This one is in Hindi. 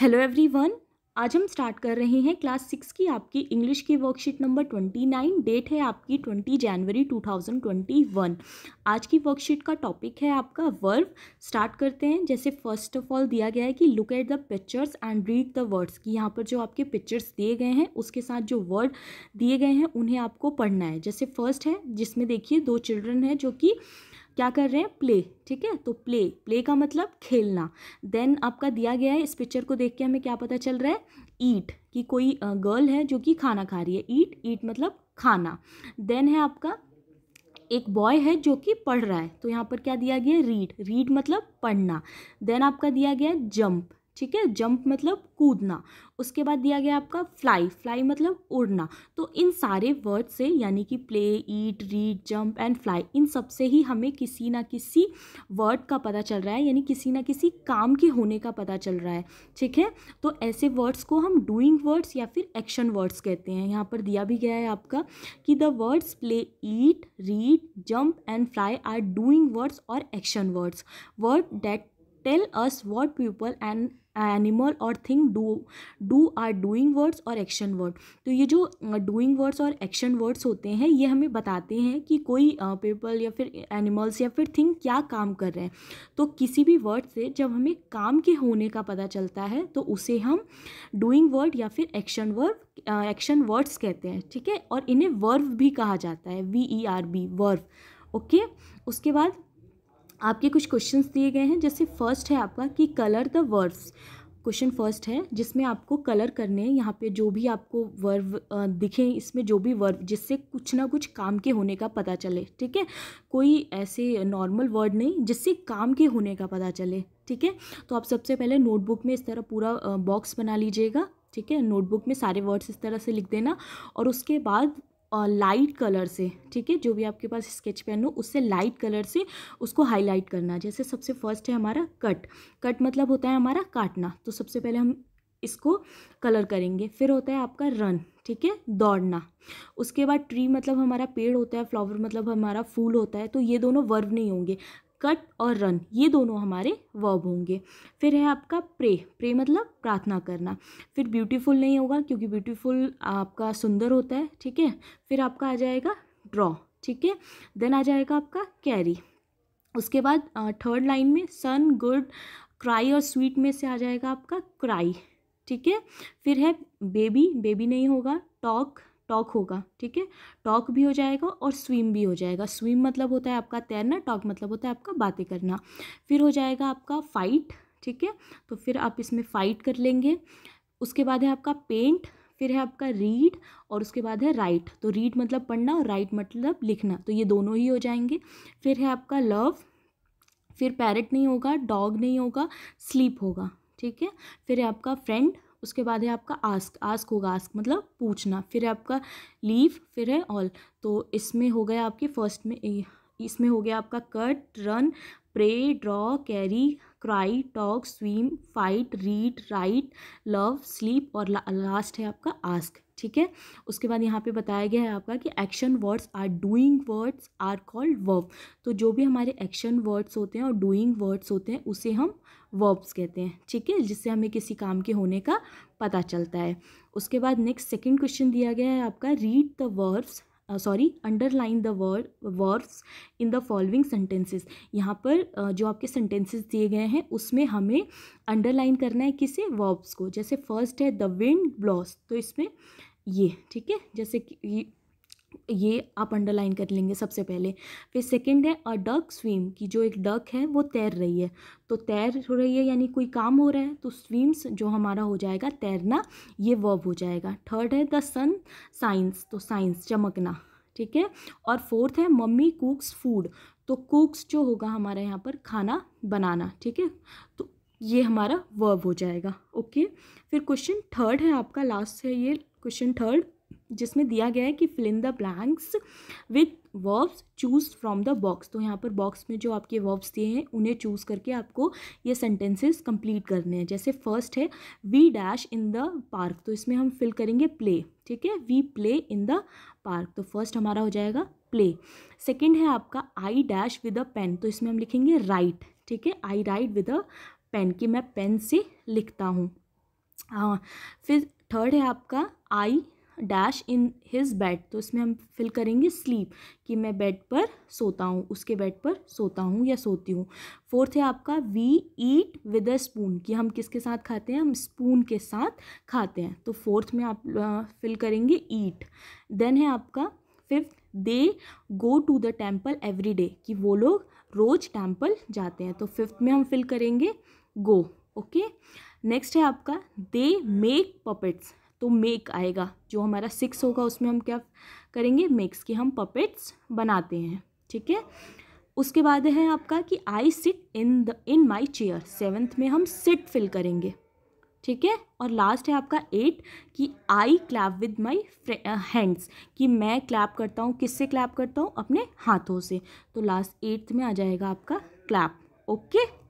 हेलो एवरीवन आज हम स्टार्ट कर रहे हैं क्लास सिक्स की आपकी इंग्लिश की worksheet number twenty nine date है आपकी ट्वेंटी जनवरी टू थाउजेंड ट्वेंटी वन आज की वर्कशीट का टॉपिक है आपका वर्ब स्टार्ट करते हैं जैसे फर्स्ट ऑफ ऑल दिया गया है कि look at the pictures and read the words कि यहाँ पर जो आपके पिक्चर्स दिए गए हैं उसके साथ जो वर्ड दिए गए हैं उन्हें आपको पढ़ना है जैसे फर्स्ट है जिसमें देखिए दो चिल्ड्रन है जो कि क्या कर रहे हैं प्ले ठीक है तो प्ले प्ले का मतलब खेलना देन आपका दिया गया है इस पिक्चर को देख के हमें क्या पता चल रहा है ईट कि कोई गर्ल है जो कि खाना खा रही है ईट ईट मतलब खाना देन है आपका एक बॉय है जो कि पढ़ रहा है तो यहाँ पर क्या दिया गया है रीड रीड मतलब पढ़ना देन आपका दिया गया है जंप ठीक है जंप मतलब कूदना उसके बाद दिया गया आपका फ्लाई फ्लाई मतलब उड़ना तो इन सारे वर्ड से यानी कि play eat read jump and fly इन सब से ही हमें किसी ना किसी वर्ड का पता चल रहा है यानी किसी ना किसी काम के होने का पता चल रहा है ठीक है तो ऐसे वर्ड्स को हम डूइंग वर्ड्स या फिर एक्शन वर्ड्स कहते हैं यहाँ पर दिया भी गया है आपका कि the words play eat read jump and fly are doing words और action words word that tell us what people and animal और thing do do are doing words और एक्शन वर्ड तो ये जो डूइंग वर्ड्स और एक्शन वर्ड्स होते हैं ये हमें बताते हैं कि कोई पीपल या फिर एनिमल्स या फिर थिंग क्या काम कर रहे हैं तो किसी भी वर्ड से जब हमें काम के होने का पता चलता है तो उसे हम डूइंग वर्ड या फिर एक्शन वर्ड एक्शन वर्ड्स कहते हैं ठीक है और इन्हें वर्व भी कहा जाता है V E R B verb okay उसके बाद आपके कुछ क्वेश्चंस दिए गए हैं जैसे फर्स्ट है आपका कि colour the verbs question first है जिसमें आपको कलर करने हैं यहाँ पे जो भी आपको वर्ब दिखे इसमें जो भी वर्ब जिससे कुछ ना कुछ काम के होने का पता चले ठीक है कोई ऐसे नॉर्मल वर्ड नहीं जिससे काम के होने का पता चले ठीक है तो आप सबसे पहले नोटबुक में इस तरह पूरा बॉक्स बना लीजिएगा ठीक है नोटबुक में सारे वर्ड्स इस तरह से लिख देना और उसके बाद लाइट कलर से ठीक है जो भी आपके पास स्केच पेन हो उससे लाइट कलर से उसको हाईलाइट करना जैसे सबसे फर्स्ट है हमारा कट कट मतलब होता है हमारा काटना तो सबसे पहले हम इसको कलर करेंगे फिर होता है आपका रन ठीक है दौड़ना उसके बाद ट्री मतलब हमारा पेड़ होता है फ्लावर मतलब हमारा फूल होता है तो ये दोनों वर्व नहीं होंगे कट और रन ये दोनों हमारे वर्ब होंगे फिर है आपका प्रे प्रे मतलब प्रार्थना करना फिर ब्यूटीफुल नहीं होगा क्योंकि ब्यूटीफुल आपका सुंदर होता है ठीक है फिर आपका आ जाएगा ड्रॉ ठीक है देन आ जाएगा आपका कैरी उसके बाद थर्ड लाइन में सन गुड क्राई और स्वीट में से आ जाएगा आपका क्राई ठीक है फिर है बेबी बेबी नहीं होगा टॉक टॉक होगा ठीक है टॉक भी हो जाएगा और स्विम भी हो जाएगा स्विम मतलब होता है आपका तैरना टॉक मतलब होता है आपका बातें करना फिर हो जाएगा आपका फाइट ठीक है तो फिर आप इसमें फाइट कर लेंगे उसके बाद है आपका पेंट फिर है आपका रीड और उसके बाद है राइट तो रीड मतलब पढ़ना और राइट मतलब लिखना तो ये दोनों ही हो जाएंगे फिर है आपका लव फिर पैरट नहीं होगा डॉग नहीं होगा स्लीप होगा ठीक है फिर है आपका फ्रेंड उसके बाद है आपका आस्क आस्क होगा आस्क मतलब पूछना फिर है आपका लीव फिर है ऑल तो इसमें हो गया आपके फर्स्ट में इसमें हो गया आपका cut run pray draw carry cry talk swim fight read write love sleep और लास्ट है आपका आस्क ठीक है उसके बाद यहाँ पे बताया गया है आपका कि action words are doing words are called verb तो जो भी हमारे एक्शन वर्ड्स होते हैं और डूइंग वर्ड्स होते हैं उसे हम वर्ब्स कहते हैं ठीक है जिससे हमें किसी काम के होने का पता चलता है उसके बाद नेक्स्ट सेकंड क्वेश्चन दिया गया है आपका read the verbs uh, sorry underline the word verbs in the following sentences यहाँ पर uh, जो आपके sentences दिए गए हैं उसमें हमें underline करना है किसे verbs को जैसे first है the wind blows तो इसमें ये ठीक है जैसे कि ये आप अंडरलाइन कर लेंगे सबसे पहले फिर सेकंड है अ डक स्विम की जो एक डक है वो तैर रही है तो तैर हो रही है यानी कोई काम हो रहा है तो स्विम्स जो हमारा हो जाएगा तैरना ये वर्ब हो जाएगा थर्ड है द सन साइंस तो साइंस चमकना ठीक है और फोर्थ है मम्मी कुक्स फूड तो कुक्स जो होगा हमारा यहाँ पर खाना बनाना ठीक है तो ये हमारा वर्ब हो जाएगा ओके फिर क्वेश्चन थर्ड है आपका लास्ट है ये क्वेश्चन थर्ड जिसमें दिया गया है कि fill in the blanks with verbs choose from the box तो यहाँ पर बॉक्स में जो आपके वर्ब्स दिए हैं उन्हें चूज़ करके आपको ये सेंटेंसेस कंप्लीट करने हैं जैसे फर्स्ट है we dash in the park तो इसमें हम फिल करेंगे प्ले ठीक है we play in the park तो फर्स्ट हमारा हो जाएगा प्ले सेकेंड है आपका I dash with a pen तो इसमें हम लिखेंगे राइट ठीक है I write with a pen कि मैं पेन से लिखता हूँ हाँ, फिर थर्ड है आपका I dash in his bed तो इसमें हम फिल करेंगे स्लीप कि मैं बेड पर सोता हूँ उसके बेड पर सोता हूँ या सोती हूँ फोर्थ है आपका we eat with a spoon कि हम किसके साथ खाते हैं हम स्पून के साथ खाते हैं तो फोर्थ में आप फिल करेंगे ईट देन है आपका fifth they go to the temple every day कि वो लोग रोज़ टेम्पल जाते हैं तो फिफ्थ में हम फिल करेंगे गो ओके नेक्स्ट है आपका दे मेक पपेट्स तो मेक आएगा जो हमारा सिक्स होगा उसमें हम क्या करेंगे मेक्स के हम पपेट्स बनाते हैं ठीक है उसके बाद है आपका कि I sit in the in my chair seventh में हम सिट फिल करेंगे ठीक है और लास्ट है आपका एट कि I clap with my hands कि मैं क्लैप करता हूँ किससे क्लैप करता हूँ अपने हाथों से तो लास्ट एट्थ में आ जाएगा आपका क्लैप ओके